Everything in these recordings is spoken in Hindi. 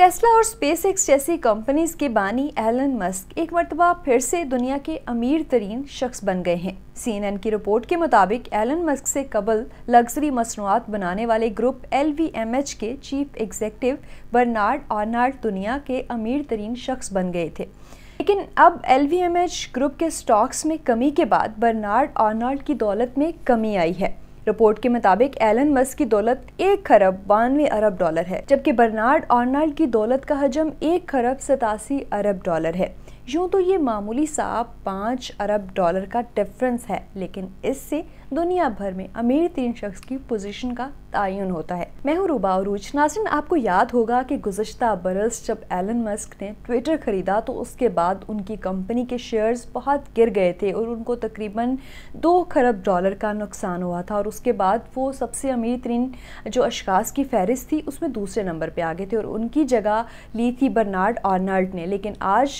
टेस्ला और स्पेस जैसी कंपनीज के बानी एलन मस्क एक मरतबा फिर से दुनिया के अमीर तरीन शख्स बन गए हैं सीएनएन की रिपोर्ट के मुताबिक एलन मस्क से कबल लग्जरी मसनूआत बनाने वाले ग्रुप एल के चीफ एग्जेक्टिव बर्नार्ड आर्नार्ड दुनिया के अमीर तरीन शख्स बन गए थे लेकिन अब एल ग्रुप के स्टॉक्स में कमी के बाद बर्नार्ड ऑर्नार्ड की दौलत में कमी आई है रिपोर्ट के मुताबिक एलन मस्क की दौलत एक खरब बानवे अरब डॉलर है जबकि बर्नार्ड ऑर्नाल्ड की दौलत का हजम एक खरब सतासी अरब डॉलर है यूँ तो ये मामूली सा पाँच अरब डॉलर का डिफरेंस है लेकिन इससे दुनिया भर में अमीर तीन शख्स की पोजीशन का तयन होता है मैं हूँ रूबा अरूज नाजरन आपको याद होगा कि गुजशत बरस जब एलन मस्क ने ट्विटर ख़रीदा तो उसके बाद उनकी कंपनी के शेयर्स बहुत गिर गए थे और उनको तकरीबन दो खरब डॉलर का नुकसान हुआ था और उसके बाद वो सबसे अमीर तरीन जो अशकास की फहरिस्त थी उसमें दूसरे नंबर पर आ गए थे और उनकी जगह ली थी बर्नार्ड आर्नल्ड ने लेकिन आज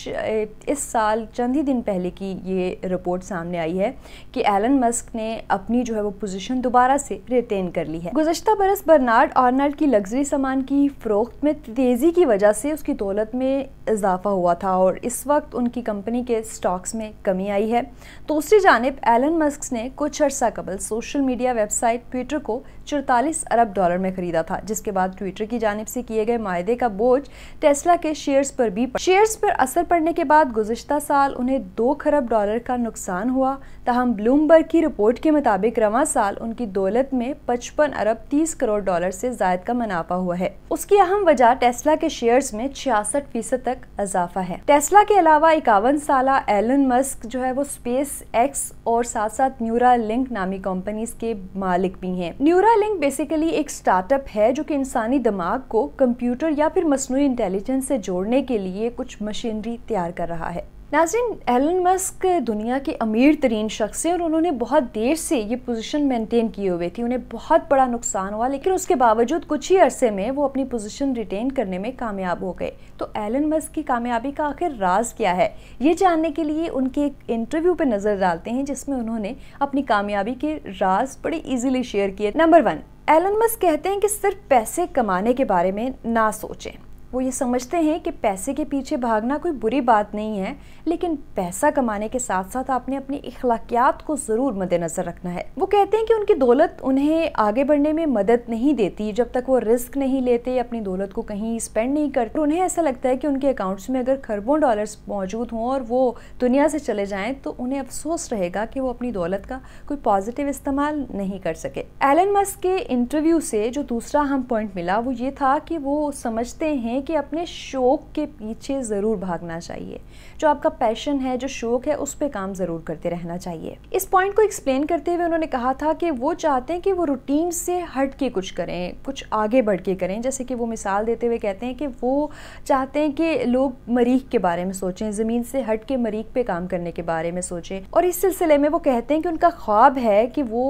इस साल चंद ही दिन पहले की ये रिपोर्ट सामने आई है कि एलन मस्क ने अपनी जो है वो पोजिशन दोबारा से रिटेन कर ली है गुजशत गुजशत बरस बर्नार्ड आर्नल्ड की लग्जरी सामान की फ़रोख्त में तेज़ी की वजह से उसकी दौलत में इजाफा हुआ था और इस वक्त उनकी कंपनी के स्टॉक्स में कमी आई है दूसरी जानब एलन मस्क ने कुछ अर्सा कबल सोशल मीडिया वेबसाइट ट्विटर को चौतालीस अरब डॉलर में ख़रीदा था जिसके बाद ट्विटर की जानब से किए गए मायदे का बोझ टेस्ला के शेयर्स पर भी शेयर्स पर असर पड़ने के बाद गुजशत साल उन्हें दो खरब डॉलर का नुकसान हुआ तहम ब्लूमबर्ग की रिपोर्ट के मुताबिक रवा साल उनकी दौलत में पचपन अरब 30 करोड़ डॉलर से जायद का मुनाफा हुआ है उसकी अहम वजह टेस्ला के शेयर्स में छियासठ फीसद तक इजाफा है टेस्ला के अलावा इक्यावन साल एलन मस्क जो है वो स्पेस एक्स और साथ साथ न्यूरा लिंक नामी कंपनी के मालिक भी हैं न्यूरा लिंक बेसिकली एक स्टार्टअप है जो कि इंसानी दिमाग को कंप्यूटर या फिर मसनू इंटेलिजेंस से जोड़ने के लिए कुछ मशीनरी तैयार कर रहा है नाजिन एलन मस्क दुनिया के अमीर तरीन शख्स हैं और उन्होंने बहुत देर से ये पोजीशन मेंटेन किए हुए थी उन्हें बहुत बड़ा नुकसान हुआ लेकिन उसके बावजूद कुछ ही अरसे में वो अपनी पोजीशन रिटेन करने में कामयाब हो गए तो एलन मस्क की कामयाबी का आखिर राज क्या है ये जानने के लिए उनके एक इंटरव्यू पर नज़र डालते हैं जिसमें उन्होंने अपनी कामयाबी के राज बड़े ईजिली शेयर किए नंबर वन एलन मस्क कहते हैं कि सिर्फ पैसे कमाने के बारे में ना सोचें वो ये समझते हैं कि पैसे के पीछे भागना कोई बुरी बात नहीं है लेकिन पैसा कमाने के साथ साथ आपने अपने अखलाकियात को ज़रूर मद्देनज़र रखना है वो कहते हैं कि उनकी दौलत उन्हें आगे बढ़ने में मदद नहीं देती जब तक वो रिस्क नहीं लेते अपनी दौलत को कहीं स्पेंड नहीं करते उन्हें ऐसा लगता है कि उनके अकाउंट्स में अगर खरबों डॉलर्स मौजूद हों और वो दुनिया से चले जाएँ तो उन्हें अफसोस रहेगा कि वो अपनी दौलत का कोई पॉजिटिव इस्तेमाल नहीं कर सके एलन मस्क के इंटरव्यू से जो दूसरा हम पॉइंट मिला वो ये था कि वो समझते हैं हैं कि अपने शौक़ के पीछे ज़रूर भागना चाहिए जो आपका पैशन है जो शौक़ है उस पर काम ज़रूर करते रहना चाहिए इस पॉइंट को एक्सप्लेन करते हुए उन्होंने कहा था कि वो चाहते हैं कि वो रूटीन से हट के कुछ करें कुछ आगे बढ़ के करें जैसे कि वो मिसाल देते हुए कहते हैं कि वो चाहते हैं कि लोग मरीख के बारे में सोचें ज़मीन से हट के मरीख पे काम करने के बारे में सोचें और इस सिलसिले में वो कहते हैं कि उनका ख्वाब है कि वो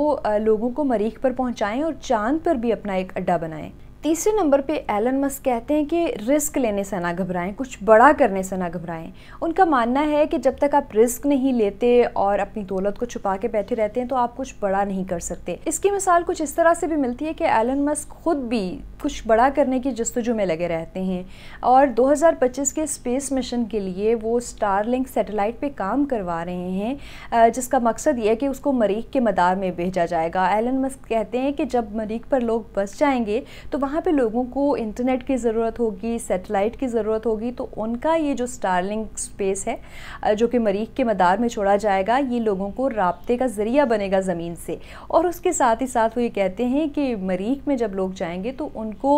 लोगों को मरीख पर पहुँचाएँ और चाँद पर भी अपना एक अड्डा बनाएँ तीसरे नंबर पे एलन मस्क कहते हैं कि रिस्क लेने से ना घबराएं कुछ बड़ा करने से ना घबराएं उनका मानना है कि जब तक आप रिस्क नहीं लेते और अपनी दौलत को छुपा के बैठे रहते हैं तो आप कुछ बड़ा नहीं कर सकते इसकी मिसाल कुछ इस तरह से भी मिलती है कि एलन मस्क खुद भी कुछ बड़ा करने की जस्तजू में लगे रहते हैं और 2025 के स्पेस मिशन के लिए वो स्टारलिंक सैटेलाइट पे काम करवा रहे हैं जिसका मकसद ये है कि उसको मरीख के मदार में भेजा जाएगा एलन मस्क कहते हैं कि जब मरीख पर लोग बस जाएंगे तो वहाँ पर लोगों को इंटरनेट की ज़रूरत होगी सेटेलाइट की ज़रूरत होगी तो उनका ये जो स्टारलिंक स्पेस है जो कि मरीख के मदार में छोड़ा जाएगा ये लोगों को रबते का ज़रिया बनेगा ज़मीन से और उसके साथ ही साथ वो ये कहते हैं कि मरीख में जब लोग जाएंगे तो उन उनको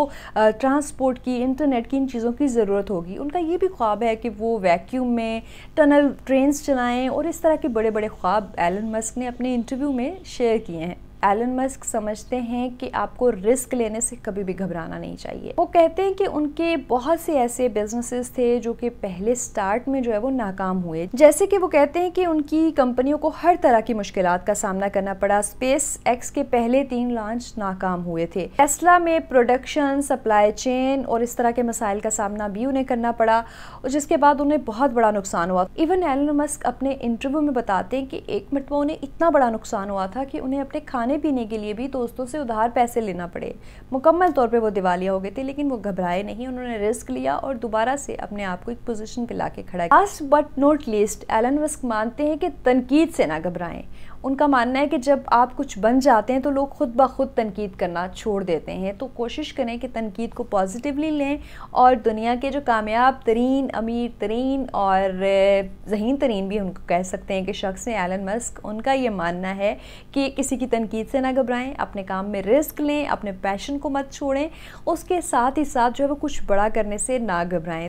ट्रांसपोर्ट की इंटरनेट की इन चीज़ों की ज़रूरत होगी उनका ये भी ख्वाब है कि वो वैक्यूम में टनल ट्रेन चलाएँ और इस तरह के बड़े बड़े ख्वाब एलन मस्क ने अपने इंटरव्यू में शेयर किए हैं एलन मस्क समझते हैं कि आपको रिस्क लेने से कभी भी घबराना नहीं चाहिए वो कहते हैं कि उनके बहुत से ऐसे बिजनेसेस थे जो कि पहले स्टार्ट में जो है वो नाकाम हुए जैसे कि वो कहते हैं कि उनकी कंपनियों को हर तरह की मुश्किल का सामना करना पड़ा स्पेस एक्स के पहले तीन लॉन्च नाकाम हुए थे टेस्ला में प्रोडक्शन सप्लाई चेन और इस तरह के मसाइल का सामना भी उन्हें करना पड़ा और जिसके बाद उन्हें बहुत बड़ा नुकसान हुआ इवन एलन मस्क अपने इंटरव्यू में बताते हैं कि एक मिनट में उन्हें इतना बड़ा नुकसान हुआ था कि उन्हें अपने खाने खाने पीने के लिए भी दोस्तों से उधार पैसे लेना पड़े मुकम्मल तौर पर वो दिवालिया हो गए थे लेकिन वो घबराए नहीं उन्होंने रिस्क लिया और दोबारा से अपने आप को एक पोजिशन पे ला के खड़ा last but not least Elon Musk मानते हैं कि तनकीद से ना घबराएं उनका मानना है कि जब आप कुछ बन जाते हैं तो लोग ख़ुद ब खुद तनकीद करना छोड़ देते हैं तो कोशिश करें कि तनकीद को पॉजिटिवली लें और दुनिया के जो कामयाब तरीन अमीर तरीन और जहीन तरीन भी उनको कह सकते हैं कि शख्स हैं एलन मस्क उनका ये मानना है कि किसी की तनकीद से ना घबराएं अपने काम में रिस्क लें अपने पैशन को मत छोड़ें उसके साथ ही साथ जो है वो कुछ बड़ा करने से ना घबराएं